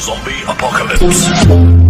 Zombie Apocalypse.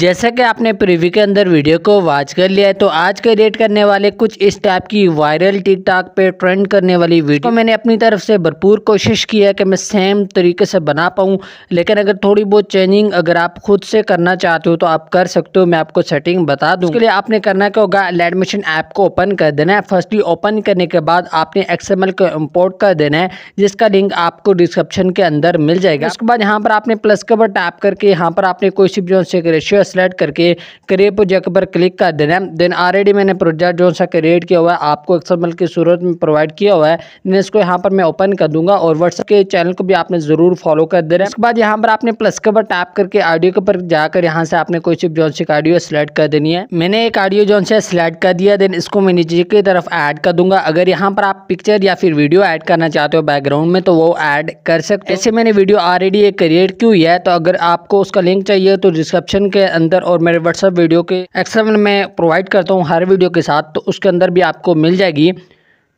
जैसा कि आपने प्रीव्यू के अंदर वीडियो को वॉच कर लिया है तो आज के रेट करने वाले कुछ इस टाइप की वायरल टिकटॉक पे ट्रेंड करने वाली वीडियो तो मैंने अपनी तरफ से भरपूर कोशिश की है कि मैं सेम तरीके से बना पाऊँ लेकिन अगर थोड़ी बहुत चेंजिंग अगर आप खुद से करना चाहते हो तो आप कर सकते हो मैं आपको सेटिंग बता दूँ उसके लिए आपने करना क्या होगा लेडमिशन ऐप को ओपन कर देना है फर्स्टली ओपन करने के बाद आपने एक्सएमएल को इम्पोर्ट कर देना है जिसका लिंक आपको डिस्क्रिप्शन के अंदर मिल जाएगा उसके बाद यहाँ पर आपने प्लस कवर टैप करके यहाँ पर आपने कोई सी भी जो रेशियो सेलेक्ट करके करिए प्रोजेक्ट पर क्लिक कर देना देन ऑलरेडी मैंने प्रोजेक्ट जो सा क्रिएट किया हुआ है आपको एक्सएमएल की सूरत में प्रोवाइड किया हुआ है देन इसको यहाँ पर मैं ओपन कर दूंगा और व्हाट्सएप के चैनल को भी आपने ज़रूर फॉलो कर देना उसके बाद यहाँ पर आपने प्लस के ऊपर टैप करके ऑडियो के ऊपर जाकर यहाँ से आपने कोई सिर्फ जो सी ऑडियो सेलेक्ट कर देनी है मैंने एक ऑडियो जो से सिलेक्ट कर दिया देन इसको मैं नीचे की तरफ ऐड कर दूंगा अगर यहाँ पर आप पिक्चर या फिर वीडियो ऐड करना चाहते हो बैकग्राउंड में तो वो ऐड कर सकते ऐसे मैंने वीडियो ऑलरेडी एक क्रिएट की हुई है तो अगर आपको उसका लिंक चाहिए तो डिस्क्रिप्शन के अंदर और मेरे व्हाट्सअप वीडियो के एक्सेवन में प्रोवाइड करता हूँ हर वीडियो के साथ तो उसके अंदर भी आपको मिल जाएगी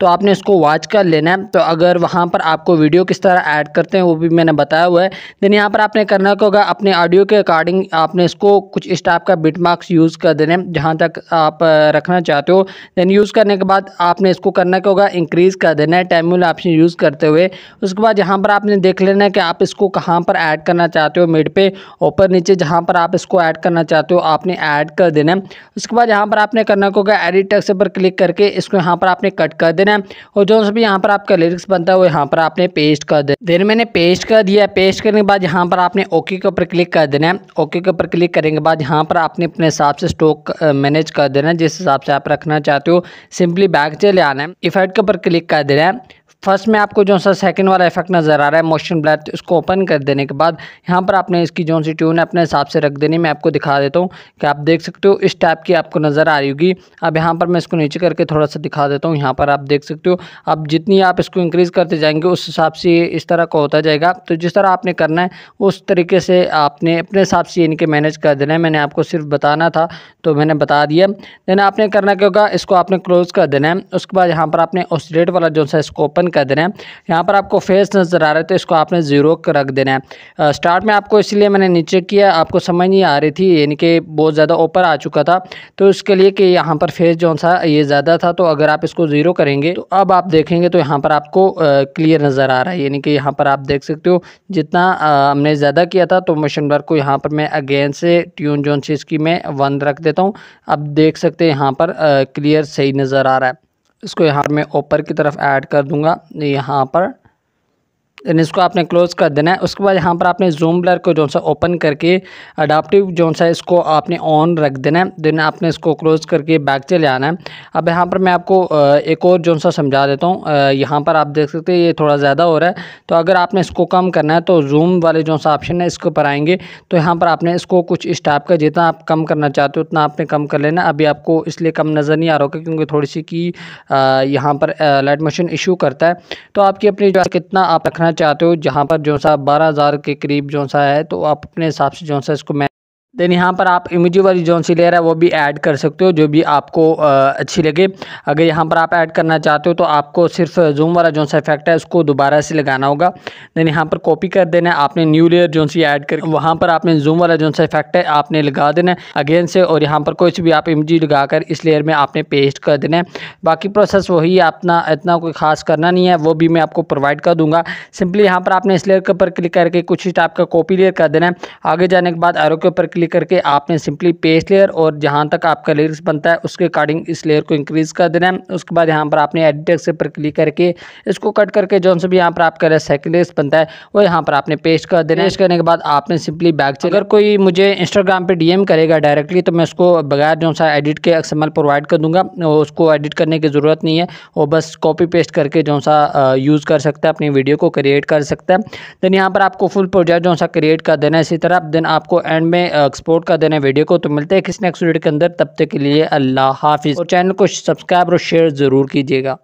तो आपने इसको वॉच कर लेना है तो अगर वहाँ पर आपको वीडियो किस तरह ऐड करते हैं वो भी मैंने बताया हुआ है देन यहाँ पर आपने करना होगा अपने ऑडियो के अकॉर्डिंग आपने इसको कुछ इस टाइप का बिट मार्क्स यूज़ कर देने जहाँ तक आप रखना चाहते हो देन यूज़ करने के बाद आपने इसको करना होगा इंक्रीज़ कर देना है टैम्यूल ऑप्शन यूज़ करते हुए उसके बाद यहाँ पर आपने देख लेना है कि आप इसको कहाँ पर ऐड करना चाहते हो मिड पे ऊपर नीचे जहाँ पर आप इसको ऐड करना चाहते हो आपने ऐड कर देना है उसके बाद यहाँ पर आपने करना होगा एडिट टैक्स पर क्लिक करके इसको यहाँ पर आपने कट कर देना देना है और जो भी यहाँ पर आपका लिरिक्स बनता है वो यहाँ पर आपने पेस्ट कर देना देन मैंने पेस्ट कर दिया पेस्ट करने के बाद यहाँ पर आपने ओके के ऊपर क्लिक कर देना है ओके के ऊपर क्लिक करने के बाद यहाँ पर आपने अपने हिसाब से स्टॉक मैनेज कर देना है जिस हिसाब से आप रखना चाहते हो सिंपली बैग चले आना है इफेक्ट के ऊपर क्लिक कर देना है फर्स्ट में आपको जो सा सेकंड वाला इफेक्ट नज़र आ रहा है मोशन ब्लैक तो इसको ओपन कर देने के बाद यहाँ पर आपने इसकी जो सी ट्यून है अपने हिसाब से रख देनी मैं आपको दिखा देता हूँ कि आप देख सकते हो इस टाइप की आपको नज़र आ रही होगी अब यहाँ पर मैं इसको नीचे करके थोड़ा सा दिखा देता हूँ यहाँ पर आप देख सकते हो अब जितनी आप इसको इंक्रीज़ करते जाएंगे उस हिसाब से इस तरह का होता जाएगा तो जिस तरह आपने करना है उस तरीके से आपने अपने हिसाब से इनके मैनेज कर देना है मैंने आपको सिर्फ बताना था तो मैंने बता दिया देन आपने करना क्या होगा इसको आपने क्लोज़ कर देना है उसके बाद यहाँ पर आपने ऑसलेट वाला जो सा इसको ओपन कर देना है यहाँ पर आपको फेस नज़र आ रहा है तो इसको आपने ज़ीरो रख देना है स्टार्ट में आपको इसलिए मैंने नीचे किया आपको समझ नहीं आ रही थी यानी कि बहुत ज़्यादा ऊपर आ चुका था तो इसके लिए कि यहाँ पर फेस जो सा ये ज़्यादा था तो अगर आप इसको ज़ीरो करेंगे तो अब आप देखेंगे तो यहाँ पर आपको क्लियर नज़र आ रहा है यानी कि यहाँ पर आप देख सकते हो जितना हमने ज़्यादा किया था तो मशीन वर्क को यहाँ पर मैं अगेन से ट्यून जोन से इसकी मैं वन रख देता हूँ अब देख सकते हैं यहाँ पर क्लियर सही नज़र आ रहा है इसको यहाँ मैं ऊपर की तरफ ऐड कर दूँगा यहाँ पर देन इसको आपने क्लोज़ कर देना है उसके बाद यहाँ पर आपने जूम ब्लर को जो सा ओपन करके अडाप्टिव जो सा इसको आपने ऑन रख देना है देन आपने इसको क्लोज़ करके बैक चले आना है अब यहाँ पर मैं आपको एक और जो सा समझा देता हूँ यहाँ पर आप देख सकते हैं ये थोड़ा ज़्यादा हो रहा है तो अगर आपने इसको कम करना है तो जूम वाले जो सा ऑप्शन है इसके ऊपर आएंगे तो यहाँ पर आपने इसको कुछ इस टाइप का जितना आप कम करना चाहते हो उतना आपने कम कर लेना अभी आपको इसलिए कम नज़र नहीं आ रहा होगा क्योंकि थोड़ी सी की यहाँ पर लाइट मोशन इशू करता है तो आपकी अपनी जो कितना आप रखना चाहते हो जहाँ पर जो सा बारह हज़ार के करीब जो सा है तो आप अपने हिसाब से जो सा इसको देन यहाँ पर आप इमेजी वाली जो सी लेयर है वो भी ऐड कर सकते हो जो भी आपको अच्छी लगे अगर यहाँ पर आप ऐड करना चाहते हो तो आपको सिर्फ जूम वाला जो सा इफेक्ट है उसको दोबारा से लगाना होगा देन यहाँ पर कॉपी कर देना है आपने न्यू लेयर जो सी ऐड कर वहाँ पर आपने जूम वाला जो सा इफेक्ट है आपने लगा देना है अगेन से और यहाँ पर कुछ भी आप इमेजी लगा कर इस लेयर में आपने पेस्ट कर देना है बाकी प्रोसेस वही अपना इतना कोई खास करना नहीं है वो भी मैं आपको प्रोवाइड कर दूँगा सिंपली यहाँ पर आपने इस लेयर के ऊपर क्लिक करके कुछ टाइप का कॉपी लेयर कर देना है आगे जाने के बाद एरो के ऊपर क्लिक क्लिक करके आपने सिंपली पेज लेयर और जहाँ तक आपका लिरिक्स बनता है उसके अकॉर्डिंग इस लेयर को इंक्रीज़ कर देना है उसके बाद यहाँ पर आपने एडिट पर क्लिक करके इसको कट करके जो भी यहाँ पर आपका सेकंड लिरिक्स बनता है वो यहाँ पर आपने पेस्ट कर देना है इस करने के बाद आपने सिंपली बैक अगर कोई मुझे इंस्टाग्राम पर डी करेगा डायरेक्टली तो मैं उसको बगैर जो सा एडिट के एक्सएमएल प्रोवाइड कर दूँगा उसको एडिट करने की ज़रूरत नहीं है वो बस कॉपी पेस्ट करके जो सा यूज़ कर सकता है अपनी वीडियो को क्रिएट कर सकता है देन यहाँ पर आपको फुल प्रोजेक्ट जो सा क्रिएट कर देना है इसी तरह देन आपको एंड में एक्सपोर्ट का देना वीडियो को तो मिलते हैं किस नेक्स्ट वीडियो के अंदर तब तक के लिए अल्लाह हाफिज़ और चैनल को सब्सक्राइब और शेयर ज़रूर कीजिएगा